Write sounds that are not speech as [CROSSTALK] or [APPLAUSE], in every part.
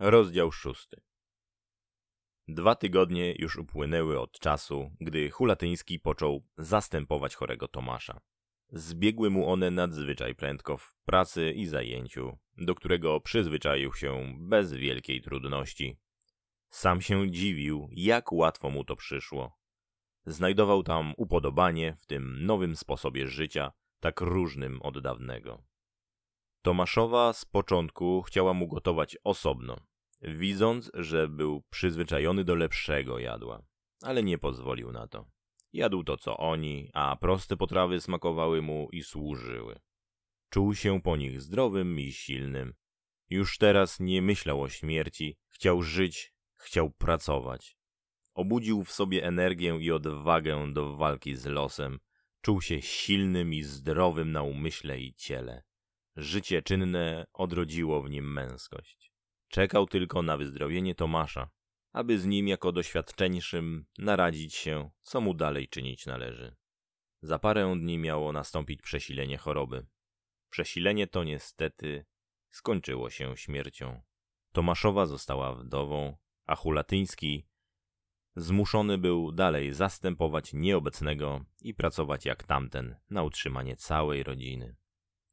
Rozdział szósty. Dwa tygodnie już upłynęły od czasu, gdy Hulatyński począł zastępować chorego Tomasza. Zbiegły mu one nadzwyczaj prędko w pracy i zajęciu, do którego przyzwyczaił się bez wielkiej trudności. Sam się dziwił, jak łatwo mu to przyszło. Znajdował tam upodobanie w tym nowym sposobie życia, tak różnym od dawnego. Tomaszowa z początku chciała mu gotować osobno, widząc, że był przyzwyczajony do lepszego jadła, ale nie pozwolił na to. Jadł to co oni, a proste potrawy smakowały mu i służyły. Czuł się po nich zdrowym i silnym. Już teraz nie myślał o śmierci, chciał żyć, chciał pracować. Obudził w sobie energię i odwagę do walki z losem. Czuł się silnym i zdrowym na umyśle i ciele. Życie czynne odrodziło w nim męskość. Czekał tylko na wyzdrowienie Tomasza, aby z nim jako doświadczeńszym naradzić się, co mu dalej czynić należy. Za parę dni miało nastąpić przesilenie choroby. Przesilenie to niestety skończyło się śmiercią. Tomaszowa została wdową, a Hulatyński zmuszony był dalej zastępować nieobecnego i pracować jak tamten na utrzymanie całej rodziny.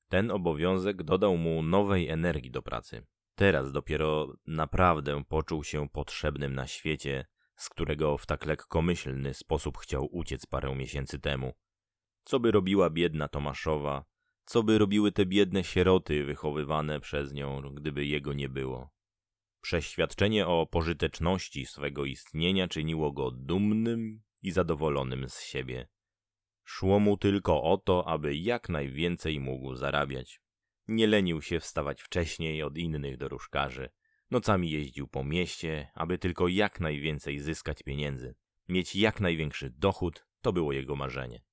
Ten obowiązek dodał mu nowej energii do pracy. Teraz dopiero naprawdę poczuł się potrzebnym na świecie, z którego w tak lekkomyślny sposób chciał uciec parę miesięcy temu. Co by robiła biedna Tomaszowa, co by robiły te biedne sieroty wychowywane przez nią, gdyby jego nie było. Przeświadczenie o pożyteczności swego istnienia czyniło go dumnym i zadowolonym z siebie. Szło mu tylko o to, aby jak najwięcej mógł zarabiać. Nie lenił się wstawać wcześniej od innych doróżkarzy. Nocami jeździł po mieście, aby tylko jak najwięcej zyskać pieniędzy. Mieć jak największy dochód to było jego marzenie.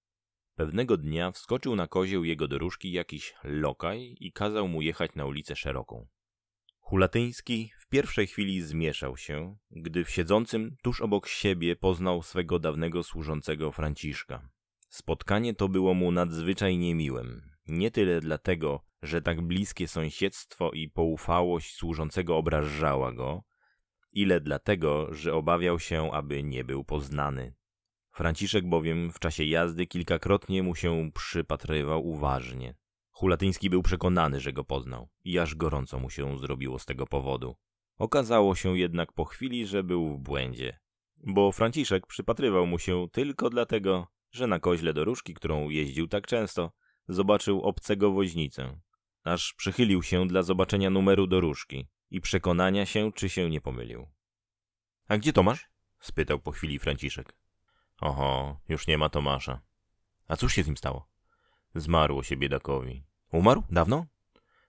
Pewnego dnia wskoczył na kozieł jego doróżki jakiś lokaj i kazał mu jechać na ulicę szeroką. Hulatyński w pierwszej chwili zmieszał się, gdy w siedzącym tuż obok siebie poznał swego dawnego służącego Franciszka. Spotkanie to było mu nadzwyczajnie miłem, Nie tyle dlatego, że tak bliskie sąsiedztwo i poufałość służącego obrażała go, ile dlatego, że obawiał się, aby nie był poznany. Franciszek bowiem w czasie jazdy kilkakrotnie mu się przypatrywał uważnie. Hulatyński był przekonany, że go poznał i aż gorąco mu się zrobiło z tego powodu. Okazało się jednak po chwili, że był w błędzie, bo Franciszek przypatrywał mu się tylko dlatego, że na koźle do różki, którą jeździł tak często, zobaczył obcego woźnicę. Aż przychylił się dla zobaczenia numeru do różki i przekonania się, czy się nie pomylił. A gdzie Tomasz? spytał po chwili Franciszek. Oho, już nie ma Tomasza. A cóż się z nim stało? Zmarło się biedakowi. Umarł? Dawno?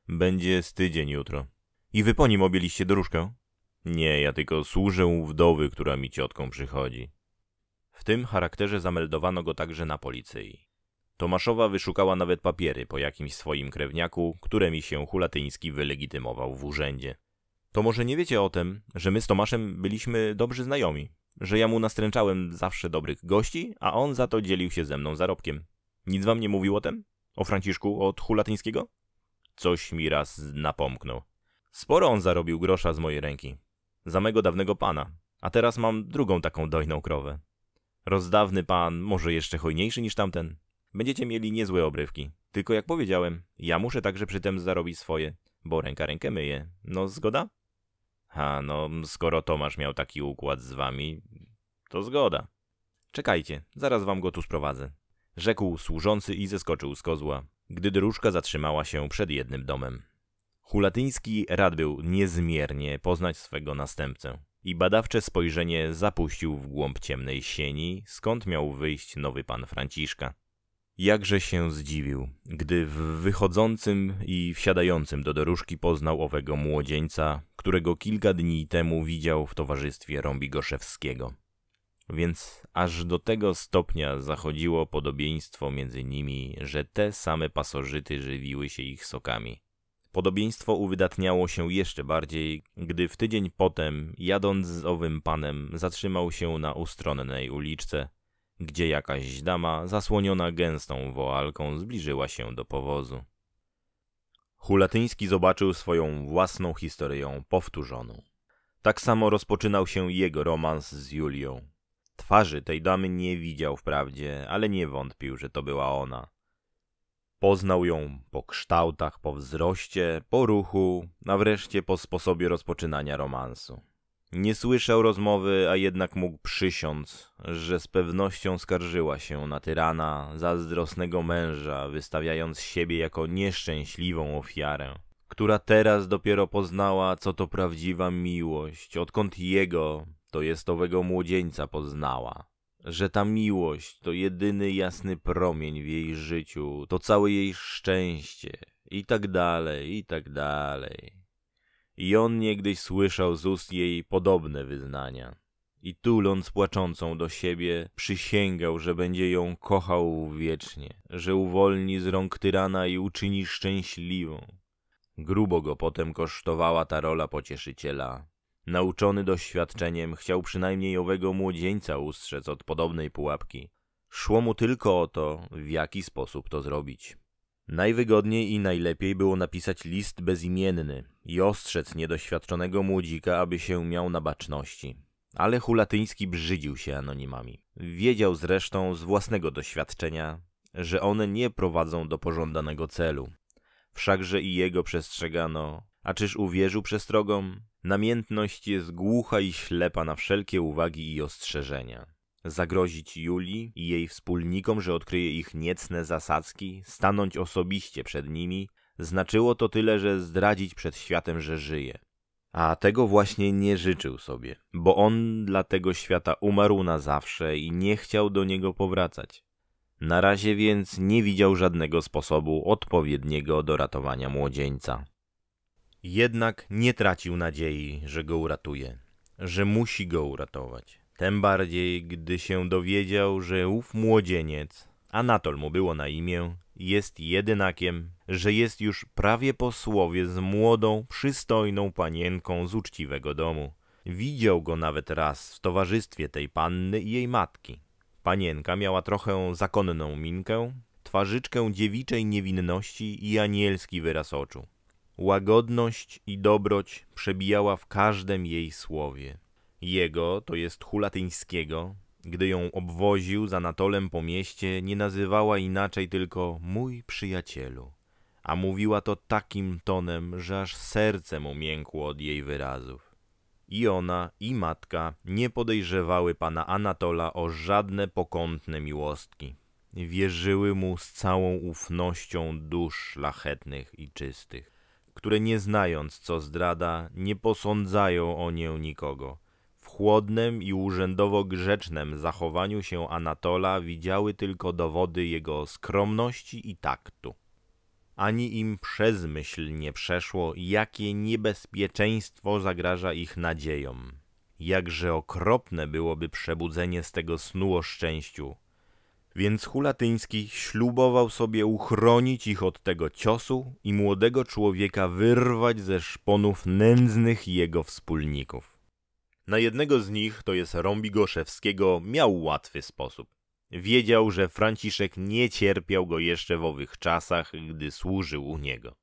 Będzie z tydzień jutro. I wy po nim objęliście do Nie, ja tylko służę u wdowy, która mi ciotką przychodzi. W tym charakterze zameldowano go także na policji. Tomaszowa wyszukała nawet papiery po jakimś swoim krewniaku, którymi się Hulatyński wylegitymował w urzędzie. To może nie wiecie o tym, że my z Tomaszem byliśmy dobrzy znajomi, że ja mu nastręczałem zawsze dobrych gości, a on za to dzielił się ze mną zarobkiem. Nic wam nie mówił o tym? O Franciszku od Hulatyńskiego? Coś mi raz napomknął. Sporo on zarobił grosza z mojej ręki. Za mego dawnego pana. A teraz mam drugą taką dojną krowę. Rozdawny pan, może jeszcze hojniejszy niż tamten. Będziecie mieli niezłe obrywki. Tylko jak powiedziałem, ja muszę także przy tym zarobić swoje, bo ręka rękę myje. No, zgoda? A no, skoro Tomasz miał taki układ z wami, to zgoda. Czekajcie, zaraz wam go tu sprowadzę. Rzekł służący i zeskoczył z kozła, gdy dróżka zatrzymała się przed jednym domem. Hulatyński rad był niezmiernie poznać swego następcę i badawcze spojrzenie zapuścił w głąb ciemnej sieni, skąd miał wyjść nowy pan Franciszka. Jakże się zdziwił, gdy w wychodzącym i wsiadającym do dorożki poznał owego młodzieńca, którego kilka dni temu widział w towarzystwie Rąbigoszewskiego. Więc aż do tego stopnia zachodziło podobieństwo między nimi, że te same pasożyty żywiły się ich sokami. Podobieństwo uwydatniało się jeszcze bardziej, gdy w tydzień potem, jadąc z owym panem, zatrzymał się na ustronnej uliczce, gdzie jakaś dama, zasłoniona gęstą woalką, zbliżyła się do powozu. Hulatyński zobaczył swoją własną historię powtórzoną. Tak samo rozpoczynał się jego romans z Julią. Twarzy tej damy nie widział wprawdzie, ale nie wątpił, że to była ona. Poznał ją po kształtach, po wzroście, po ruchu, a wreszcie po sposobie rozpoczynania romansu. Nie słyszał rozmowy, a jednak mógł przysiąc, że z pewnością skarżyła się na tyrana, zazdrosnego męża, wystawiając siebie jako nieszczęśliwą ofiarę, która teraz dopiero poznała, co to prawdziwa miłość, odkąd jego, to jest owego młodzieńca poznała że ta miłość to jedyny jasny promień w jej życiu, to całe jej szczęście, i tak dalej, i tak dalej. I on niegdyś słyszał z ust jej podobne wyznania. I tuląc płaczącą do siebie, przysięgał, że będzie ją kochał wiecznie, że uwolni z rąk tyrana i uczyni szczęśliwą. Grubo go potem kosztowała ta rola pocieszyciela, Nauczony doświadczeniem, chciał przynajmniej owego młodzieńca ustrzec od podobnej pułapki. Szło mu tylko o to, w jaki sposób to zrobić. Najwygodniej i najlepiej było napisać list bezimienny i ostrzec niedoświadczonego młodzika, aby się miał na baczności. Ale Hulatyński brzydził się anonimami. Wiedział zresztą z własnego doświadczenia, że one nie prowadzą do pożądanego celu. Wszakże i jego przestrzegano, a czyż uwierzył przestrogom? Namiętność jest głucha i ślepa na wszelkie uwagi i ostrzeżenia. Zagrozić Julii i jej wspólnikom, że odkryje ich niecne zasadzki, stanąć osobiście przed nimi, znaczyło to tyle, że zdradzić przed światem, że żyje. A tego właśnie nie życzył sobie, bo on dla tego świata umarł na zawsze i nie chciał do niego powracać. Na razie więc nie widział żadnego sposobu odpowiedniego do ratowania młodzieńca. Jednak nie tracił nadziei, że go uratuje, że musi go uratować. Tym bardziej, gdy się dowiedział, że ów młodzieniec, Anatol mu było na imię, jest jedynakiem, że jest już prawie po słowie z młodą, przystojną panienką z uczciwego domu. Widział go nawet raz w towarzystwie tej panny i jej matki. Panienka miała trochę zakonną minkę, twarzyczkę dziewiczej niewinności i anielski wyraz oczu. Łagodność i dobroć przebijała w każdym jej słowie. Jego, to jest hulatyńskiego, gdy ją obwoził z Anatolem po mieście, nie nazywała inaczej tylko mój przyjacielu, a mówiła to takim tonem, że aż serce mu miękło od jej wyrazów. I ona, i matka nie podejrzewały pana Anatola o żadne pokątne miłostki. Wierzyły mu z całą ufnością dusz szlachetnych i czystych które nie znając co zdrada, nie posądzają o nią nikogo. W chłodnym i urzędowo grzecznym zachowaniu się Anatola widziały tylko dowody jego skromności i taktu. Ani im przez myśl nie przeszło, jakie niebezpieczeństwo zagraża ich nadziejom. Jakże okropne byłoby przebudzenie z tego snu o szczęściu – więc Hulatyński ślubował sobie uchronić ich od tego ciosu i młodego człowieka wyrwać ze szponów nędznych jego wspólników. Na jednego z nich, to jest Rombigoszewskiego, miał łatwy sposób. Wiedział, że Franciszek nie cierpiał go jeszcze w owych czasach, gdy służył u niego.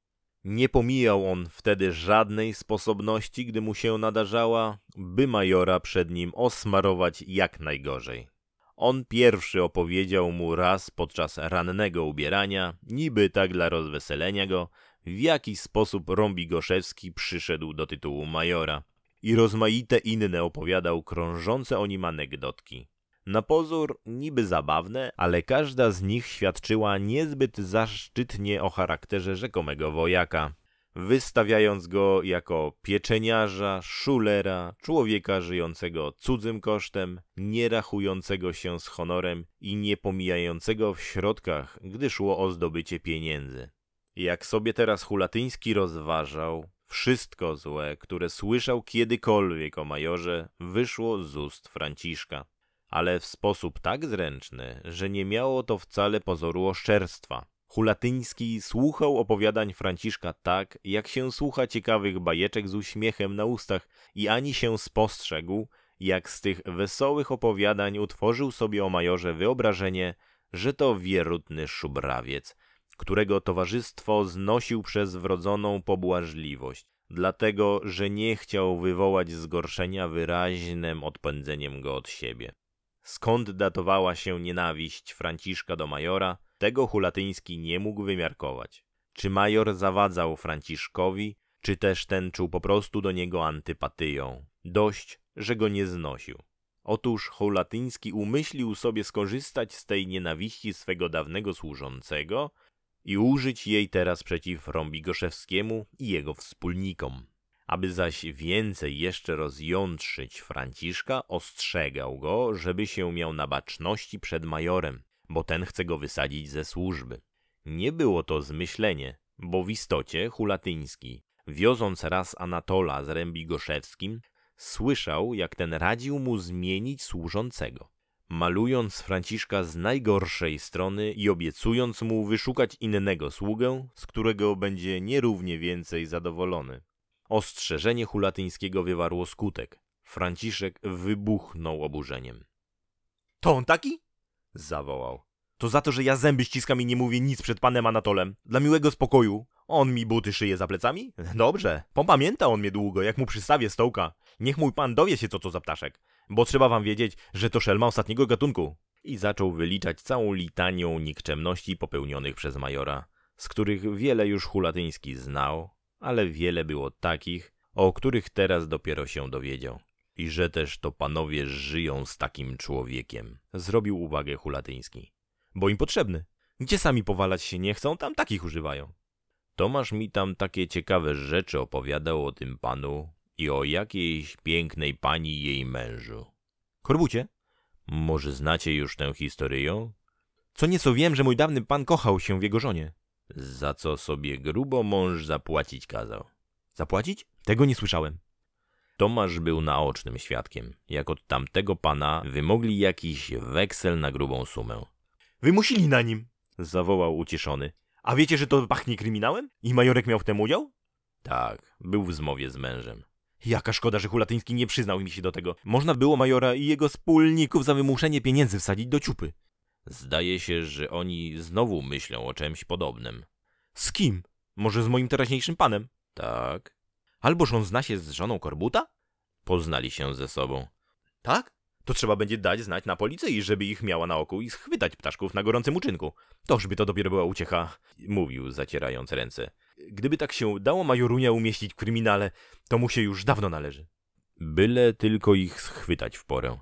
Nie pomijał on wtedy żadnej sposobności, gdy mu się nadarzała, by majora przed nim osmarować jak najgorzej. On pierwszy opowiedział mu raz podczas rannego ubierania, niby tak dla rozweselenia go, w jaki sposób Rąbigoszewski przyszedł do tytułu majora i rozmaite inne opowiadał krążące o nim anegdotki. Na pozór niby zabawne, ale każda z nich świadczyła niezbyt zaszczytnie o charakterze rzekomego wojaka wystawiając go jako pieczeniarza, szulera, człowieka żyjącego cudzym kosztem, nie rachującego się z honorem i nie pomijającego w środkach, gdy szło o zdobycie pieniędzy. Jak sobie teraz Hulatyński rozważał, wszystko złe, które słyszał kiedykolwiek o majorze, wyszło z ust Franciszka. Ale w sposób tak zręczny, że nie miało to wcale pozoru oszczerstwa. Hulatyński słuchał opowiadań Franciszka tak, jak się słucha ciekawych bajeczek z uśmiechem na ustach i ani się spostrzegł, jak z tych wesołych opowiadań utworzył sobie o majorze wyobrażenie, że to wierutny szubrawiec, którego towarzystwo znosił przez wrodzoną pobłażliwość, dlatego że nie chciał wywołać zgorszenia wyraźnym odpędzeniem go od siebie. Skąd datowała się nienawiść Franciszka do majora – tego Hulatyński nie mógł wymiarkować. Czy major zawadzał Franciszkowi, czy też ten czuł po prostu do niego antypatyją? Dość, że go nie znosił. Otóż Hulatyński umyślił sobie skorzystać z tej nienawiści swego dawnego służącego i użyć jej teraz przeciw Rombigoszewskiemu i jego wspólnikom. Aby zaś więcej jeszcze rozjątrzyć Franciszka, ostrzegał go, żeby się miał na baczności przed majorem bo ten chce go wysadzić ze służby. Nie było to zmyślenie, bo w istocie Hulatyński, wioząc raz Anatola z Rębi Goszewskim, słyszał, jak ten radził mu zmienić służącego. Malując Franciszka z najgorszej strony i obiecując mu wyszukać innego sługę, z którego będzie nierównie więcej zadowolony. Ostrzeżenie Hulatyńskiego wywarło skutek. Franciszek wybuchnął oburzeniem. To on taki? zawołał. To za to, że ja zęby ściskam i nie mówię nic przed panem Anatolem. Dla miłego spokoju. On mi buty szyje za plecami? Dobrze, popamięta on mnie długo, jak mu przystawię stołka. Niech mój pan dowie się, co to za ptaszek. Bo trzeba wam wiedzieć, że to szelma ostatniego gatunku. I zaczął wyliczać całą litanią nikczemności popełnionych przez majora, z których wiele już Hulatyński znał, ale wiele było takich, o których teraz dopiero się dowiedział. I że też to panowie żyją z takim człowiekiem. Zrobił uwagę Hulatyński. Bo im potrzebny. Gdzie sami powalać się nie chcą, tam takich używają. Tomasz mi tam takie ciekawe rzeczy opowiadał o tym panu i o jakiejś pięknej pani jej mężu. Korbucie? Może znacie już tę historię? Co nieco wiem, że mój dawny pan kochał się w jego żonie. Za co sobie grubo mąż zapłacić kazał. Zapłacić? Tego nie słyszałem. Tomasz był naocznym świadkiem, jak od tamtego pana wymogli jakiś weksel na grubą sumę. Wymusili na nim! zawołał ucieszony. A wiecie, że to pachnie kryminałem? I Majorek miał w tym udział? Tak, był w zmowie z mężem. Jaka szkoda, że Hulatyński nie przyznał mi się do tego. Można było Majora i jego wspólników za wymuszenie pieniędzy wsadzić do ciupy. Zdaje się, że oni znowu myślą o czymś podobnym. Z kim? Może z moim teraźniejszym panem? Tak. Alboż on zna się z żoną Korbuta? Poznali się ze sobą. Tak? To trzeba będzie dać znać na policji, żeby ich miała na oku i schwytać ptaszków na gorącym uczynku. Tożby to dopiero była uciecha, mówił, zacierając ręce. Gdyby tak się dało Majorunia umieścić w kryminale, to mu się już dawno należy. Byle tylko ich schwytać w porę.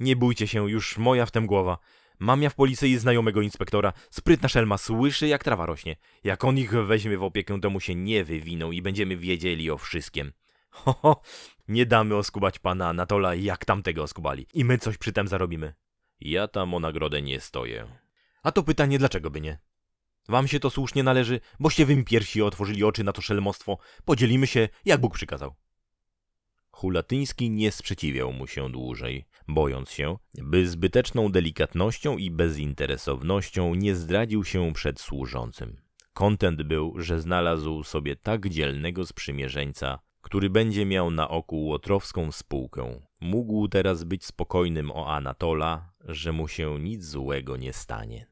Nie bójcie się, już moja w tem głowa. Mam ja w policji znajomego inspektora, sprytna szelma słyszy jak trawa rośnie. Jak on ich weźmie w opiekę, to mu się nie wywiną i będziemy wiedzieli o wszystkim. [LAUGHS] Ho, ho, nie damy oskubać pana Anatola jak tamtego oskubali. I my coś przy tym zarobimy. Ja tam o nagrodę nie stoję. A to pytanie dlaczego by nie? Wam się to słusznie należy, boście wym pierwsi otworzyli oczy na to szelmostwo. Podzielimy się, jak Bóg przykazał. Hulatyński nie sprzeciwiał mu się dłużej, bojąc się, by zbyteczną delikatnością i bezinteresownością nie zdradził się przed służącym. Kontent był, że znalazł sobie tak dzielnego sprzymierzeńca, który będzie miał na oku łotrowską spółkę. Mógł teraz być spokojnym o Anatola, że mu się nic złego nie stanie.